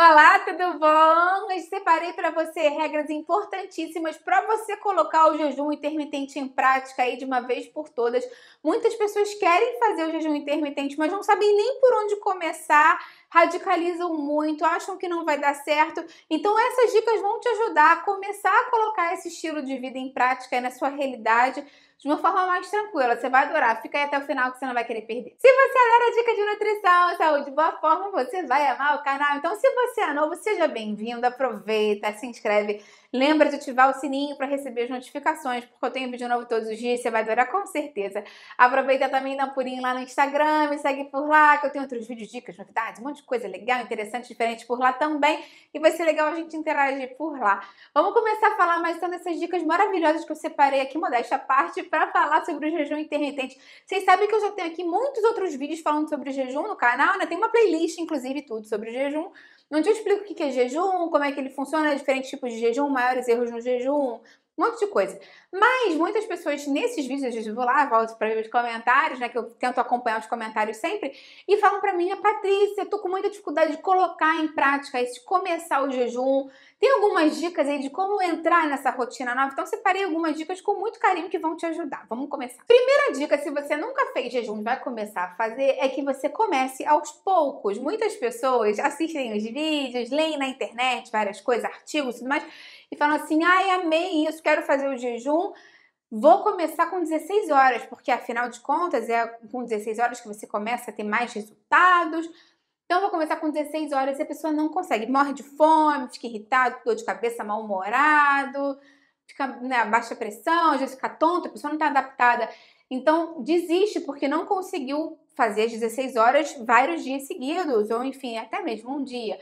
Olá, tudo bom? Eu separei para você regras importantíssimas para você colocar o jejum intermitente em prática aí de uma vez por todas. Muitas pessoas querem fazer o jejum intermitente, mas não sabem nem por onde começar, radicalizam muito, acham que não vai dar certo. Então essas dicas vão te ajudar a começar a colocar esse estilo de vida em prática na sua realidade de uma forma mais tranquila. Você vai adorar. Fica aí até o final que você não vai querer perder. Se você adora dica de nutrição, saúde, boa forma, você vai amar o canal. Então, se você é novo, seja bem-vindo. Aproveita, se inscreve. Lembra de ativar o sininho para receber as notificações, porque eu tenho vídeo novo todos os dias, você vai adorar com certeza. Aproveita também dá um pulinho lá no Instagram, me segue por lá, que eu tenho outros vídeos, dicas, novidades, um monte de coisa legal, interessante, diferente por lá também. E vai ser legal a gente interagir por lá. Vamos começar a falar mais então dessas dicas maravilhosas que eu separei aqui, modéstia parte, para falar sobre o jejum intermitente. Vocês sabem que eu já tenho aqui muitos outros vídeos falando sobre o jejum no canal, né? Tem uma playlist, inclusive, tudo sobre o jejum, onde eu explico o que é jejum, como é que ele funciona, diferentes tipos de jejum, maiores erros no jejum, um monte de coisa. Mas muitas pessoas nesses vídeos, eu vou lá, volto para ver os comentários, né? Que eu tento acompanhar os comentários sempre, e falam para mim, a ah, Patrícia, eu tô com muita dificuldade de colocar em prática esse começar o jejum. Tem algumas dicas aí de como entrar nessa rotina nova? Então separei algumas dicas com muito carinho que vão te ajudar. Vamos começar. Primeira dica, se você nunca fez jejum e vai começar a fazer, é que você comece aos poucos. Muitas pessoas assistem os vídeos, leem na internet várias coisas, artigos e tudo mais, e falam assim: ai, amei isso, quero fazer o jejum. Vou começar com 16 horas, porque afinal de contas é com 16 horas que você começa a ter mais resultados. Então vou começar com 16 horas e a pessoa não consegue, morre de fome, fica irritado, dor de cabeça, mal-humorado, fica né, baixa pressão, às vezes fica tonto, a pessoa não está adaptada. Então desiste porque não conseguiu fazer as 16 horas vários dias seguidos, ou enfim, até mesmo um dia.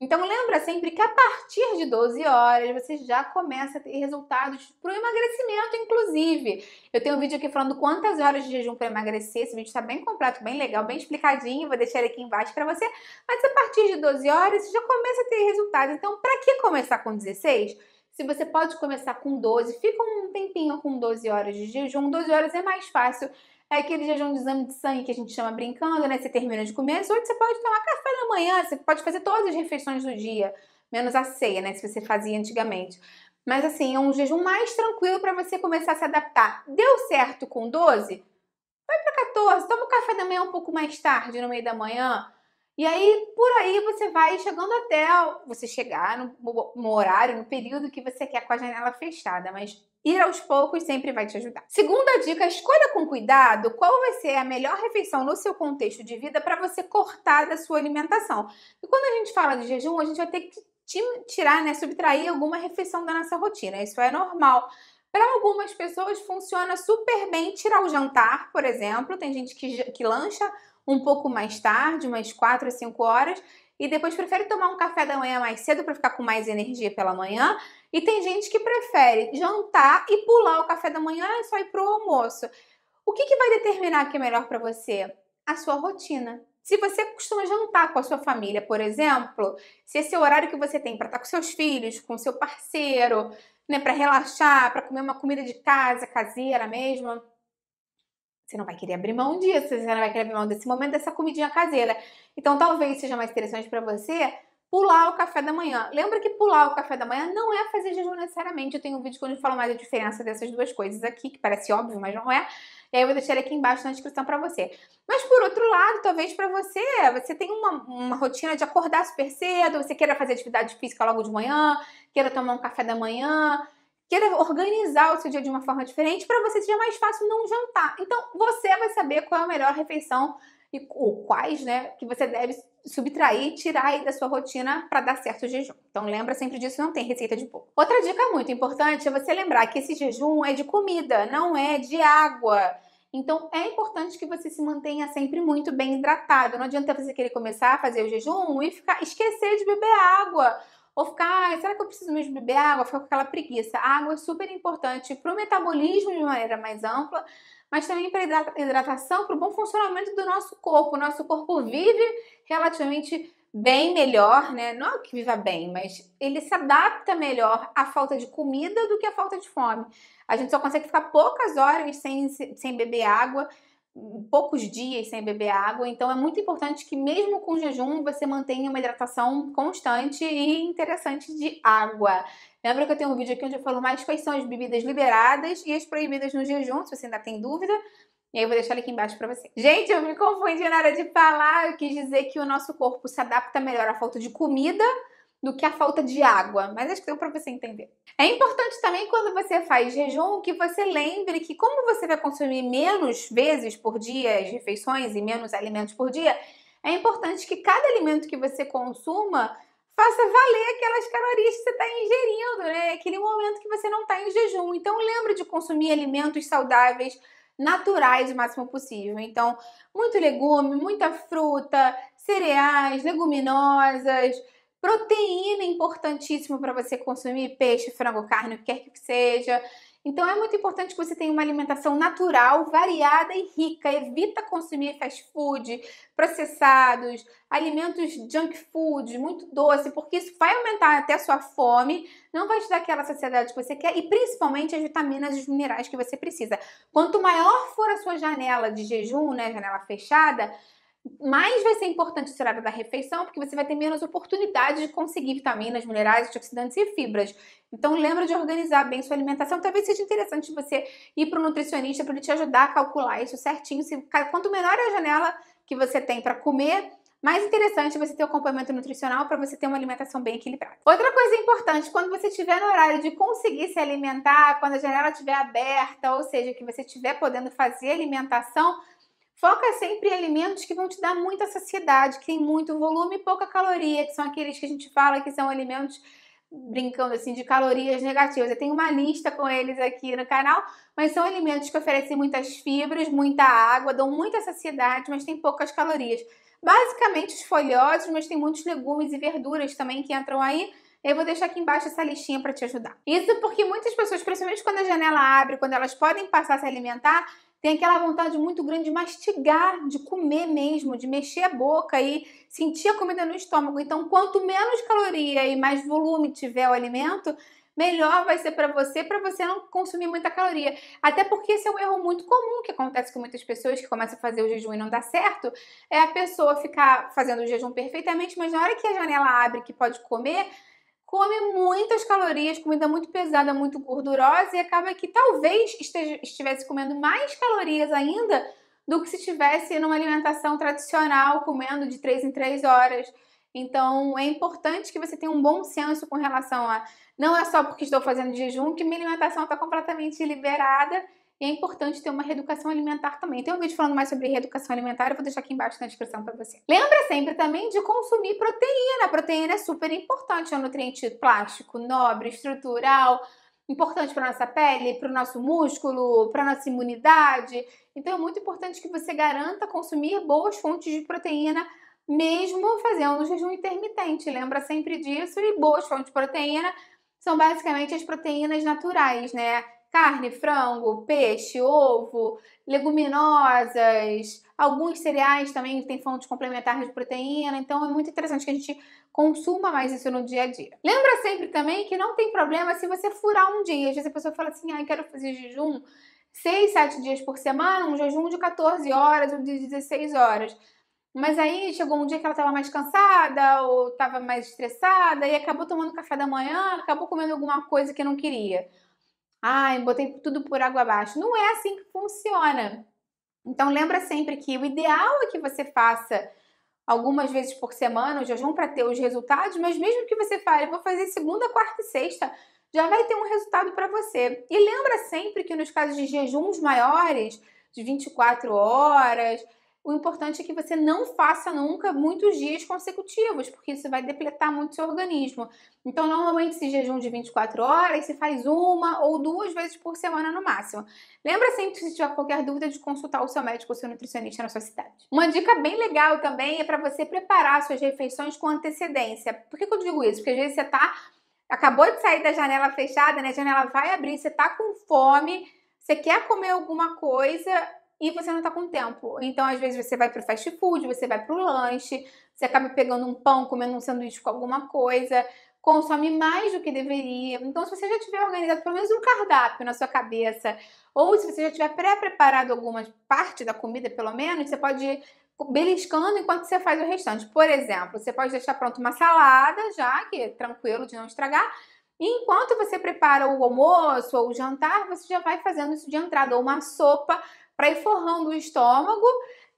Então lembra sempre que a partir de 12 horas você já começa a ter resultados para o emagrecimento, inclusive. Eu tenho um vídeo aqui falando quantas horas de jejum para emagrecer. Esse vídeo está bem completo, bem legal, bem explicadinho. Vou deixar ele aqui embaixo para você. Mas a partir de 12 horas você já começa a ter resultados. Então, para que começar com 16? Se você pode começar com 12, fica um tempinho com 12 horas de jejum. 12 horas é mais fácil é aquele jejum de exame de sangue que a gente chama brincando, né? Você termina de comer às 8, você pode tomar café da manhã, você pode fazer todas as refeições do dia, menos a ceia, né? Se você fazia antigamente. Mas assim, é um jejum mais tranquilo para você começar a se adaptar. Deu certo com 12? Vai para 14, toma o café da manhã um pouco mais tarde, no meio da manhã. E aí, por aí, você vai chegando até você chegar no, no horário, no período que você quer com a janela fechada. Mas Ir aos poucos sempre vai te ajudar. Segunda dica, escolha com cuidado qual vai ser a melhor refeição no seu contexto de vida para você cortar da sua alimentação. E quando a gente fala de jejum, a gente vai ter que tirar, né, subtrair alguma refeição da nossa rotina. Isso é normal. Para algumas pessoas funciona super bem tirar o jantar, por exemplo. Tem gente que, que lancha um pouco mais tarde, umas 4 a 5 horas, e depois prefere tomar um café da manhã mais cedo para ficar com mais energia pela manhã. E tem gente que prefere jantar e pular o café da manhã e é só ir pro almoço. O que, que vai determinar que é melhor para você? A sua rotina. Se você costuma jantar com a sua família, por exemplo, se esse é o horário que você tem para estar tá com seus filhos, com seu parceiro, né, para relaxar, para comer uma comida de casa, caseira mesmo, você não vai querer abrir mão disso, você não vai querer abrir mão desse momento dessa comidinha caseira. Então talvez seja mais interessante para você pular o café da manhã. Lembra que pular o café da manhã não é fazer jejum necessariamente. Eu tenho um vídeo onde eu falo mais a diferença dessas duas coisas aqui, que parece óbvio, mas não é. E aí eu vou deixar ele aqui embaixo na descrição para você. Mas por outro lado, talvez para você, você tem uma, uma rotina de acordar super cedo, você queira fazer atividade física logo de manhã, queira tomar um café da manhã, queira organizar o seu dia de uma forma diferente, para você seja mais fácil não jantar. Então, você vai saber qual é a melhor refeição e, ou quais, né, que você deve subtrair, tirar aí da sua rotina para dar certo o jejum. Então lembra sempre disso, não tem receita de bolo. Outra dica muito importante é você lembrar que esse jejum é de comida, não é de água. Então é importante que você se mantenha sempre muito bem hidratado. Não adianta você querer começar a fazer o jejum e ficar esquecer de beber água ou ficar, será que eu preciso mesmo beber água? Ficar com aquela preguiça. A água é super importante para o metabolismo de maneira mais ampla, mas também para a hidratação, para o bom funcionamento do nosso corpo. O nosso corpo vive relativamente bem melhor, né? Não é que viva bem, mas ele se adapta melhor à falta de comida do que à falta de fome. A gente só consegue ficar poucas horas sem, sem beber água poucos dias sem beber água, então é muito importante que mesmo com jejum você mantenha uma hidratação constante e interessante de água. Lembra que eu tenho um vídeo aqui onde eu falo mais quais são as bebidas liberadas e as proibidas no jejum, se você ainda tem dúvida. E aí eu vou deixar aqui embaixo para você. Gente, eu me confundi na hora de falar, eu quis dizer que o nosso corpo se adapta melhor à falta de comida do que a falta de água, mas acho que deu para você entender. É importante também quando você faz jejum que você lembre que como você vai consumir menos vezes por dia as refeições e menos alimentos por dia, é importante que cada alimento que você consuma faça valer aquelas calorias que você está ingerindo, né? Aquele momento que você não está em jejum. Então lembre de consumir alimentos saudáveis, naturais o máximo possível. Então, muito legume, muita fruta, cereais, leguminosas, Proteína é importantíssimo para você consumir peixe, frango, carne, o que quer que seja. Então é muito importante que você tenha uma alimentação natural, variada e rica. Evita consumir fast food, processados, alimentos junk food, muito doce, porque isso vai aumentar até a sua fome, não vai te dar aquela saciedade que você quer e principalmente as vitaminas e os minerais que você precisa. Quanto maior for a sua janela de jejum, né, janela fechada, mais vai ser importante esse horário da refeição, porque você vai ter menos oportunidade de conseguir vitaminas, minerais, antioxidantes e fibras. Então lembra de organizar bem sua alimentação. Talvez seja interessante você ir para o nutricionista para ele te ajudar a calcular isso certinho. Se, quanto menor é a janela que você tem para comer, mais interessante é você ter o acompanhamento nutricional para você ter uma alimentação bem equilibrada. Outra coisa importante, quando você estiver no horário de conseguir se alimentar, quando a janela estiver aberta, ou seja, que você estiver podendo fazer alimentação, Foca sempre em alimentos que vão te dar muita saciedade, que tem muito volume e pouca caloria, que são aqueles que a gente fala que são alimentos brincando assim de calorias negativas. Eu tenho uma lista com eles aqui no canal, mas são alimentos que oferecem muitas fibras, muita água, dão muita saciedade, mas tem poucas calorias. Basicamente os folhosos, mas tem muitos legumes e verduras também que entram aí. Eu vou deixar aqui embaixo essa listinha para te ajudar. Isso porque muitas pessoas, principalmente quando a janela abre, quando elas podem passar a se alimentar, tem aquela vontade muito grande de mastigar, de comer mesmo, de mexer a boca e sentir a comida no estômago. Então, quanto menos caloria e mais volume tiver o alimento, melhor vai ser para você, para você não consumir muita caloria. Até porque esse é um erro muito comum que acontece com muitas pessoas que começam a fazer o jejum e não dá certo, é a pessoa ficar fazendo o jejum perfeitamente, mas na hora que a janela abre que pode comer, come muitas calorias, comida muito pesada, muito gordurosa e acaba que talvez esteja, estivesse comendo mais calorias ainda do que se estivesse numa alimentação tradicional, comendo de 3 em 3 horas. Então é importante que você tenha um bom senso com relação a não é só porque estou fazendo jejum que minha alimentação está completamente liberada e é importante ter uma reeducação alimentar também. Tem um vídeo falando mais sobre reeducação alimentar, eu vou deixar aqui embaixo na descrição para você. Lembra sempre também de consumir proteína. A proteína é super importante, é um nutriente plástico, nobre, estrutural, importante para nossa pele, para o nosso músculo, para nossa imunidade. Então é muito importante que você garanta consumir boas fontes de proteína mesmo fazendo um jejum intermitente. Lembra sempre disso e boas fontes de proteína são basicamente as proteínas naturais, né? carne, frango, peixe, ovo, leguminosas, alguns cereais também têm fontes complementares de proteína, então é muito interessante que a gente consuma mais isso no dia a dia. Lembra sempre também que não tem problema se você furar um dia, às vezes a pessoa fala assim, ah, eu quero fazer jejum 6, 7 dias por semana, um jejum de 14 horas ou de 16 horas. Mas aí chegou um dia que ela estava mais cansada ou estava mais estressada e acabou tomando café da manhã, acabou comendo alguma coisa que não queria. Ai, botei tudo por água abaixo. Não é assim que funciona. Então lembra sempre que o ideal é que você faça algumas vezes por semana o jejum para ter os resultados, mas mesmo que você fale, vou fazer segunda, quarta e sexta, já vai ter um resultado para você. E lembra sempre que nos casos de jejuns maiores, de 24 horas, o importante é que você não faça nunca muitos dias consecutivos, porque isso vai depletar muito seu organismo. Então, normalmente, esse jejum de 24 horas se faz uma ou duas vezes por semana no máximo. Lembra sempre, se tiver qualquer dúvida, de consultar o seu médico ou seu nutricionista na sua cidade. Uma dica bem legal também é para você preparar suas refeições com antecedência. Por que, que eu digo isso? Porque às vezes você tá. Acabou de sair da janela fechada, né? A janela vai abrir, você tá com fome, você quer comer alguma coisa, e você não está com tempo. Então, às vezes, você vai para o fast food, você vai para o lanche, você acaba pegando um pão, comendo um sanduíche com alguma coisa, consome mais do que deveria. Então, se você já tiver organizado pelo menos um cardápio na sua cabeça, ou se você já tiver pré-preparado alguma parte da comida, pelo menos, você pode ir beliscando enquanto você faz o restante. Por exemplo, você pode deixar pronto uma salada já, que é tranquilo de não estragar, e enquanto você prepara o almoço ou o jantar, você já vai fazendo isso de entrada, ou uma sopa para ir forrando o estômago.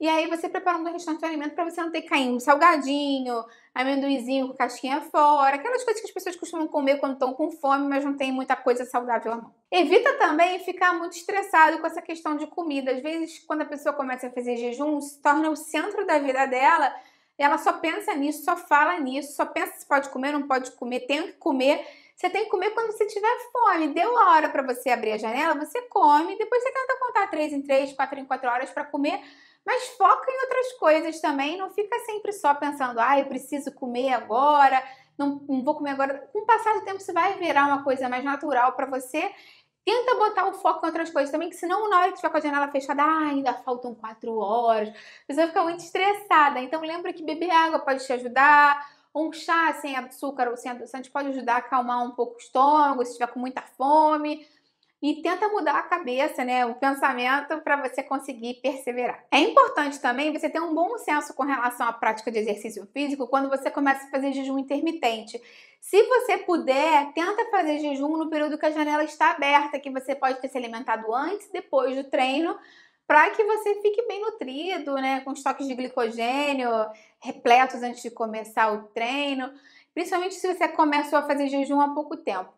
E aí você preparando o restante do alimento para você não ter caindo salgadinho, amendoizinho com casquinha fora, aquelas coisas que as pessoas costumam comer quando estão com fome, mas não tem muita coisa saudável à Evita também ficar muito estressado com essa questão de comida. Às vezes, quando a pessoa começa a fazer jejum, se torna o centro da vida dela, ela só pensa nisso, só fala nisso, só pensa se pode comer, não pode comer, tem que comer. Você tem que comer quando você tiver fome. Deu a hora para você abrir a janela, você come, depois você tenta contar 3 em 3, 4 em 4 horas para comer, mas foca em outras coisas também, não fica sempre só pensando, ah, eu preciso comer agora, não, não vou comer agora. Com o passar do tempo você vai virar uma coisa mais natural para você Tenta botar o foco em outras coisas também, que senão na hora que estiver com a janela fechada, ah, ainda faltam quatro horas, a pessoa fica muito estressada. Então lembra que beber água pode te ajudar, um chá sem açúcar ou sem adoçante pode ajudar a acalmar um pouco o estômago, se estiver com muita fome. E tenta mudar a cabeça, né, o pensamento para você conseguir perseverar. É importante também você ter um bom senso com relação à prática de exercício físico quando você começa a fazer jejum intermitente. Se você puder, tenta fazer jejum no período que a janela está aberta, que você pode ter se alimentado antes, depois do treino, para que você fique bem nutrido, né? Com estoques de glicogênio repletos antes de começar o treino, principalmente se você começou a fazer jejum há pouco tempo.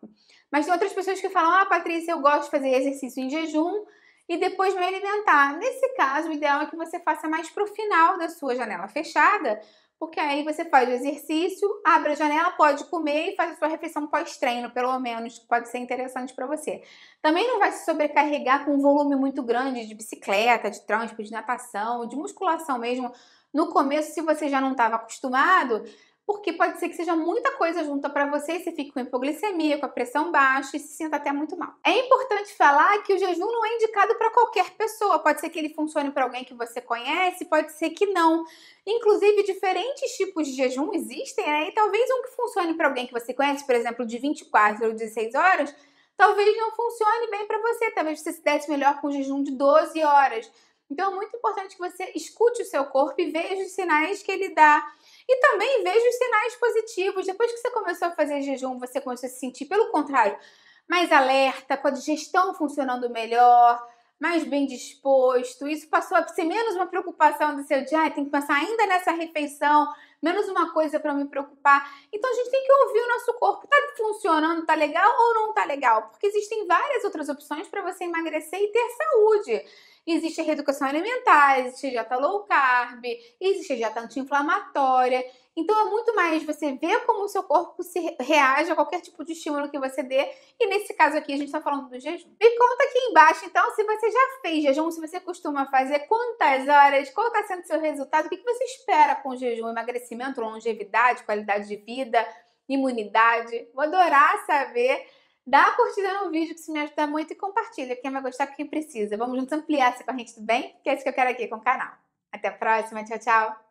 Mas tem outras pessoas que falam: Ah, Patrícia, eu gosto de fazer exercício em jejum e depois me alimentar. Nesse caso, o ideal é que você faça mais para o final da sua janela fechada, porque aí você faz o exercício, abre a janela, pode comer e faz a sua refeição pós-treino, pelo menos, pode ser interessante para você. Também não vai se sobrecarregar com um volume muito grande de bicicleta, de trânsito, de natação, de musculação mesmo. No começo, se você já não estava acostumado, porque pode ser que seja muita coisa junta para você e você fique com hipoglicemia, com a pressão baixa e se sinta até muito mal. É importante falar que o jejum não é indicado para qualquer pessoa, pode ser que ele funcione para alguém que você conhece, pode ser que não. Inclusive, diferentes tipos de jejum existem, né? E talvez um que funcione para alguém que você conhece, por exemplo, de 24 ou 16 horas, talvez não funcione bem para você, talvez você se desse melhor com um jejum de 12 horas. Então é muito importante que você escute o seu corpo e veja os sinais que ele dá e também veja os sinais positivos. Depois que você começou a fazer jejum, você começou a se sentir, pelo contrário, mais alerta, com a digestão funcionando melhor, mais bem disposto. Isso passou a ser menos uma preocupação do seu dia, ah, tem que pensar ainda nessa refeição, menos uma coisa para me preocupar. Então a gente tem que ouvir o nosso corpo. Tá funcionando, tá legal ou não tá legal? Porque existem várias outras opções para você emagrecer e ter saúde. Existe a reeducação alimentar, existe a dieta low carb, existe a dieta anti-inflamatória. Então é muito mais você ver como o seu corpo se reage a qualquer tipo de estímulo que você dê. E nesse caso aqui a gente está falando do jejum. Me conta aqui embaixo então se você já fez jejum, se você costuma fazer, quantas horas, qual está sendo o seu resultado, o que você espera com o jejum, emagrecimento, longevidade, qualidade de vida, imunidade. Vou adorar saber. Dá a curtida no vídeo, que isso me ajuda muito, e compartilha quem vai gostar é quem precisa. Vamos juntos ampliar essa corrente do bem, que é isso que eu quero aqui com o canal. Até a próxima, tchau, tchau!